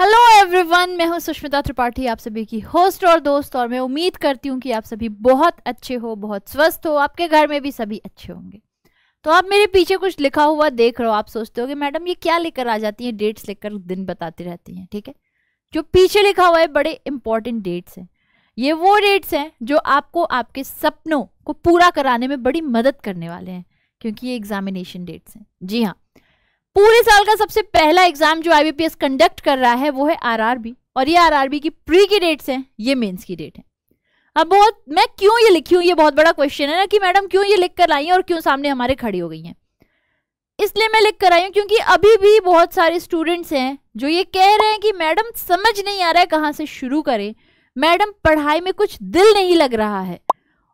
hello everyone मैं हूं सुष्मिता त्रिपाठी आप सभी की होस्ट और दोस्त और मैं उम्मीद करती हूं कि आप सभी बहुत अच्छे हो बहुत स्वस्थ हो आपके घर में भी सभी अच्छे होंगे तो आप मेरे पीछे कुछ लिखा हुआ देख रहे हो आप सोचते हो कि मैडम ये क्या लेकर आ जाती है डेट्स लेकर दिन बताती रहती हैं ठीक है जो पीछे लिखा हुआ है बड़े इंपॉर्टेंट डेट्स हैं ये वो डेट्स हैं जो आपको आपके सपनों को पूरा कराने में बड़ी मदद करने वाले हैं क्योंकि ये एग्जामिनेशन डेट्स हैं जी हाँ पूरे साल का सबसे पहला एग्जाम जो आईबीपीएस कंडक्ट कर रहा है वो है आरआरबी और ये आरआरबी की प्री की डेट्स हैं ये मेंस की डेट है अब बहुत मैं क्यों ये लिखी हूं ये बहुत बड़ा क्वेश्चन है ना कि मैडम क्यों ये लिख कर आई और क्यों सामने हमारे खड़ी हो गई है इसलिए मैं लिख कर आई हूँ क्योंकि अभी भी बहुत सारे स्टूडेंट्स हैं जो ये कह रहे हैं कि मैडम समझ नहीं आ रहा है कहाँ से शुरू करें मैडम पढ़ाई में कुछ दिल नहीं लग रहा है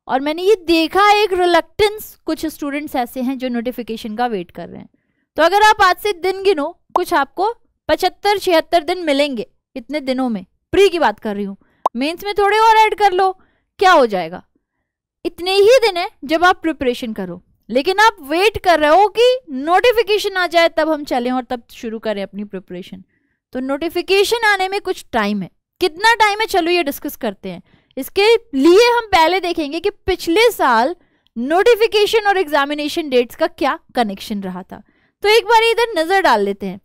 और मैंने ये देखा एक रिलक्टेंस कुछ स्टूडेंट्स ऐसे हैं जो नोटिफिकेशन का वेट कर रहे हैं तो अगर आप आज से दिन गिनो कुछ आपको पचहत्तर छिहत्तर दिन मिलेंगे इतने दिनों में प्री की बात कर रही हूँ मेंस में थोड़े और ऐड कर लो क्या हो जाएगा इतने ही दिन है जब आप प्रिपरेशन करो लेकिन आप वेट कर रहे हो कि नोटिफिकेशन आ जाए तब हम चलें और तब शुरू करें अपनी प्रिपरेशन तो नोटिफिकेशन आने में कुछ टाइम है कितना टाइम है चलो ये डिस्कस करते हैं इसके लिए हम पहले देखेंगे कि पिछले साल नोटिफिकेशन और एग्जामिनेशन डेट्स का क्या कनेक्शन रहा था तो एक बार इधर नजर डाल लेते हैं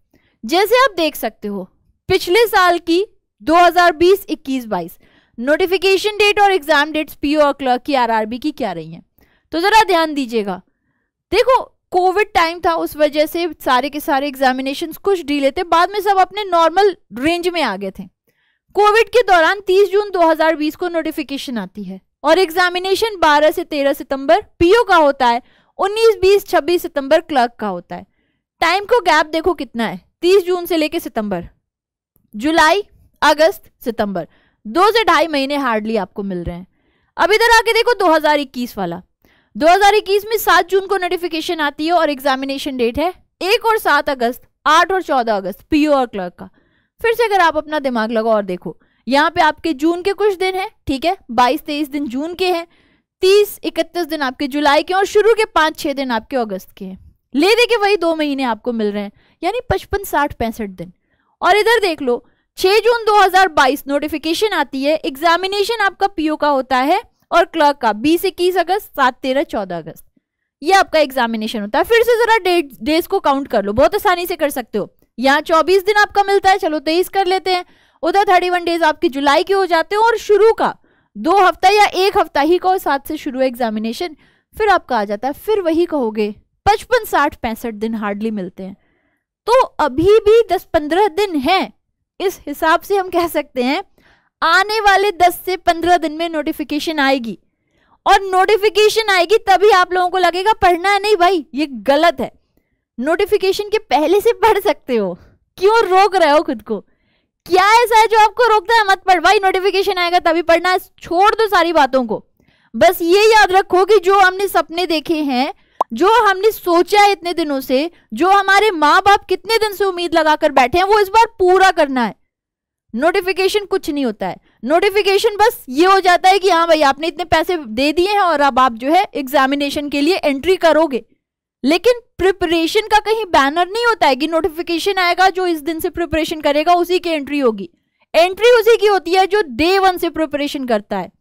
जैसे आप देख सकते हो पिछले साल की 2020 21 22 नोटिफिकेशन डेट और एग्जाम डेट्स पीओ और क्लर्क की आरआरबी की क्या रही हैं तो ज़रा ध्यान दीजिएगा देखो कोविड टाइम था उस वजह से सारे के सारे एग्जामिनेशन कुछ डी थे बाद में सब अपने नॉर्मल रेंज में आ गए थे कोविड के दौरान 30 जून 2020 को नोटिफिकेशन आती है और एग्जामिनेशन 12 से 13 सितंबर पीओ का होता है 19, 20, 26 सितंबर क्लर्क का होता है टाइम को गैप देखो कितना है तीस जून से लेके सितंबर जुलाई अगस्त सितंबर दो से ढाई महीने हार्डली आपको मिल रहे हैं अब इधर आके देखो 2021 वाला 2021 में 7 जून को नोटिफिकेशन आती है और एग्जामिनेशन डेट है एक और सात अगस्त आठ और चौदह अगस्त पीओ और क्लर्क का फिर से अगर आप अपना दिमाग लगाओ और देखो यहाँ पे आपके जून के कुछ दिन हैं ठीक है बाईस तेईस दिन जून के हैं तीस इकतीस दिन आपके जुलाई के और शुरू के पाँच छः दिन आपके अगस्त के हैं ले दे के वही दो महीने आपको मिल रहे हैं यानी पचपन साठ पैंसठ दिन और इधर देख लो 6 जून 2022 नोटिफिकेशन आती है एग्जामिनेशन आपका पीओ का होता है और क्लर्क का बीस इक्कीस अगस्त सात तेरह चौदह अगस्त ये आपका एग्जामिनेशन होता है फिर से जरा डेट डेज को काउंट कर लो बहुत आसानी से कर सकते हो यहाँ चौबीस दिन आपका मिलता है चलो तेईस कर लेते हैं उधर थर्टी वन डेज आपके जुलाई के हो जाते हैं और शुरू का दो हफ्ता या एक हफ्ता ही कहो सात से शुरू एग्जामिनेशन फिर आपका आ जाता है फिर वही कहोगे पचपन साठ पैंसठ दिन हार्डली मिलते हैं तो अभी भी दस पंद्रह दिन हैं इस हिसाब से हम कह सकते हैं आने वाले दस से पंद्रह दिन में नोटिफिकेशन आएगी और नोटिफिकेशन आएगी तभी आप लोगों को लगेगा पढ़ना है नहीं भाई ये गलत है नोटिफिकेशन के पहले से पढ़ सकते हो क्यों रोक रहे हो खुद को क्या ऐसा है जो आपको रोकता है मत पढ़ भाई नोटिफिकेशन आएगा तभी पढ़ना है छोड़ दो सारी बातों को बस ये याद रखो कि जो हमने सपने देखे हैं जो हमने सोचा है इतने दिनों से जो हमारे माँ बाप कितने दिन से उम्मीद लगाकर बैठे हैं वो इस बार पूरा करना है नोटिफिकेशन कुछ नहीं होता है नोटिफिकेशन बस ये हो जाता है कि हाँ भाई आपने इतने पैसे दे दिए हैं और अब आप जो है एग्जामिनेशन के लिए एंट्री करोगे लेकिन प्रिपरेशन का कहीं बैनर नहीं होता है कि नोटिफिकेशन आएगा जो इस दिन से प्रिपरेशन करेगा उसी की एंट्री होगी एंट्री उसी की होती है जो डे वन से प्रिपरेशन करता है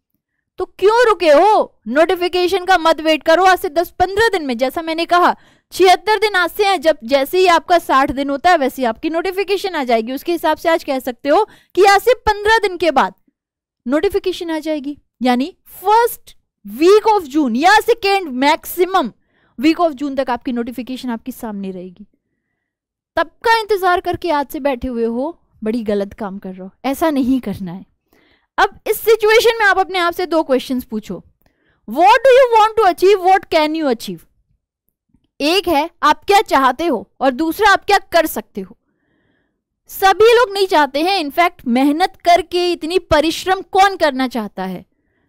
तो क्यों रुके हो नोटिफिकेशन का मत वेट करो आज से दस पंद्रह दिन में जैसा मैंने कहा छिहत्तर दिन आज से हैं जब जैसे ही आपका साठ दिन होता है वैसे ही आपकी नोटिफिकेशन आ जाएगी उसके हिसाब से आज कह सकते हो कि आज से पंद्रह दिन के बाद नोटिफिकेशन आ जाएगी यानी फर्स्ट वीक ऑफ जून या second maximum week of June तक आपकी नोटिफिकेशन आपके सामने रहेगी तब का इंतजार करके आज से बैठे हुए हो बड़ी गलत काम कर रहे हो ऐसा नहीं करना है अब इस सिचुएशन में आप अपने आप से दो क्वेश्चंस पूछो what do you want to achieve what can you achieve एक है आप क्या चाहते हो और दूसरा आप क्या कर सकते हो सभी लोग नहीं चाहते हैं इनफैक्ट मेहनत करके इतनी परिश्रम कौन करना चाहता है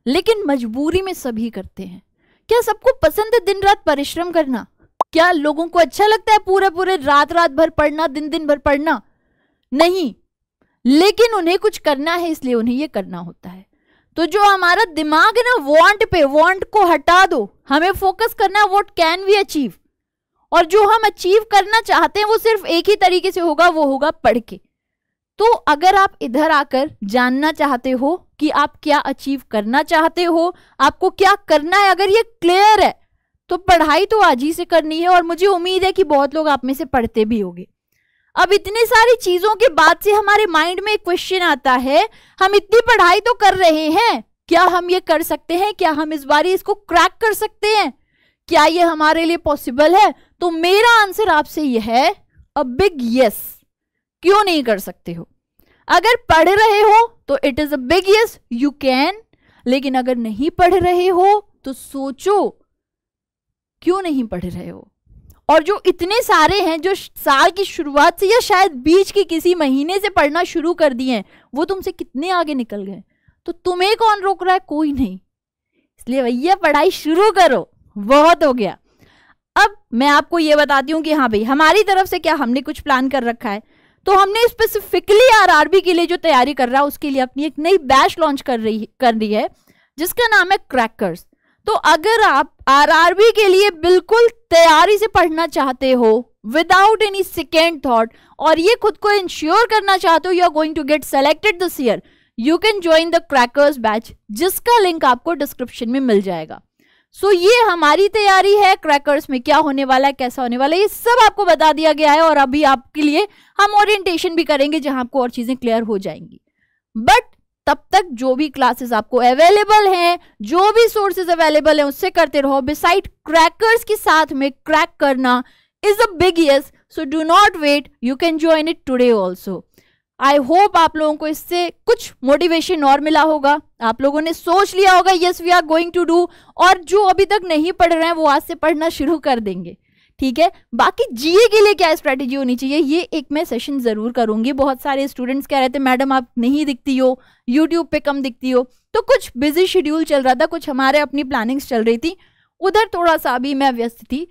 लेकिन मजबूरी में सभी करते हैं क्या सबको पसंद है दिन रात परिश्रम करना क्या लोगों को अच्छा लगता है पूरे पूरे रात रात भर पढ़ना दिन दिन भर पढ़ना नहीं लेकिन उन्हें कुछ करना है इसलिए उन्हें ये करना होता है तो जो हमारा दिमाग है ना वांट पे वांट को हटा दो हमें फोकस करना वॉट कैन वी अचीव और जो हम अचीव करना चाहते हैं वो सिर्फ एक ही तरीके से होगा वो होगा पढ़ के तो अगर आप इधर आकर जानना चाहते हो कि आप क्या अचीव करना चाहते हो आपको क्या करना है अगर ये क्लियर है तो पढ़ाई तो आज ही से करनी है और मुझे उम्मीद है कि बहुत लोग आप में से पढ़ते भी होंगे अब इतनी सारी चीजों के बाद से हमारे माइंड में एक क्वेश्चन आता है हम इतनी पढ़ाई तो कर रहे हैं क्या हम ये कर सकते हैं क्या हम इस बारी इसको क्रैक कर सकते हैं क्या ये हमारे लिए पॉसिबल है तो मेरा आंसर आपसे यह है अ बिग यस क्यों नहीं कर सकते हो अगर पढ़ रहे हो तो it is a big yes you can लेकिन अगर नहीं पढ़ रहे हो तो सोचो क्यों नहीं पढ़ रहे हो और जो इतने सारे हैं जो साल की शुरुआत से या शायद बीच के किसी महीने से पढ़ना शुरू कर दिए हैं वो तुमसे कितने आगे निकल गए तो तुम्हें कौन रोक रहा है कोई नहीं इसलिए भैया पढ़ाई शुरू करो बहुत हो गया अब मैं आपको ये बताती हूँ कि हाँ भाई हमारी तरफ से क्या हमने कुछ प्लान कर रखा है तो हमने स्पेसिफिकली आरआरबी के लिए जो तैयारी कर रहा है उसके लिए अपनी एक नई बैच लॉन्च कर रही कर रही है जिसका नाम है क्रैकर्स तो अगर आप आरआरबी के लिए बिल्कुल तैयारी से पढ़ना चाहते हो विदाउट एनी सेकेंड थॉट और ये खुद को इंश्योर करना चाहते हो you are going to get selected this year you can join the crackers batch जिसका लिंक आपको डिस्क्रिप्शन में मिल जाएगा सो so, ये हमारी तैयारी है क्रैकर्स में क्या होने वाला है कैसा होने वाला है ये सब आपको बता दिया गया है और अभी आपके लिए हम ओरिएंटेशन भी करेंगे जहां आपको और चीज़ें क्लियर हो जाएंगी बट तब तक जो भी क्लासेस आपको अवेलेबल हैं जो भी सोर्सेज अवेलेबल हैं उससे करते रहो बिसाइड क्रैकर्स के साथ में क्रैक करना is a big yes so do not wait you can join it today also I hope आप लोगों को इससे कुछ मोटिवेशन और मिला होगा आप लोगों ने सोच लिया होगा yes we are going to do और जो अभी तक नहीं पढ़ रहे हैं वो आज से पढ़ना शुरू कर देंगे ठीक है बाकी जीए के लिए क्या स्ट्रेटेजी होनी चाहिए ये एक मैं सेशन ज़रूर करूंगी बहुत सारे स्टूडेंट्स कह रहे थे मैडम आप नहीं दिखती हो यूट्यूब पे कम दिखती हो तो कुछ बिजी शेड्यूल चल रहा था कुछ हमारे अपनी प्लानिंग्स चल रही थी उधर थोड़ा सा अभी मैं व्यस्त थी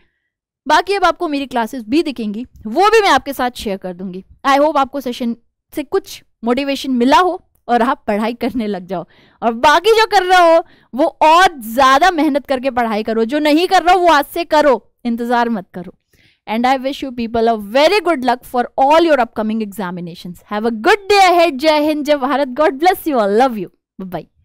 बाकी अब आपको मेरी क्लासेस भी दिखेंगी वो भी मैं आपके साथ शेयर कर दूंगी आई होप आपको सेशन से कुछ मोटिवेशन मिला हो और आप पढ़ाई करने लग जाओ और बाकी जो कर रहे हो वो और ज़्यादा मेहनत करके पढ़ाई करो जो नहीं कर रहा हो वो आज से करो इंतज़ार मत करो and I wish you people a very good luck for all your upcoming examination have a good day ahead जय हिंद जय Bharat God bless you all love you by